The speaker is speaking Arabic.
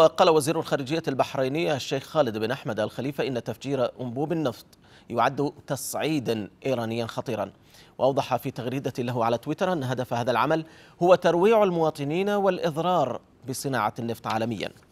وقال وزير الخارجية البحرينية الشيخ خالد بن أحمد الخليفة إن تفجير أنبوب النفط يعد تصعيدا إيرانيا خطيرا وأوضح في تغريدة له على تويتر أن هدف هذا العمل هو ترويع المواطنين والإضرار بصناعة النفط عالميا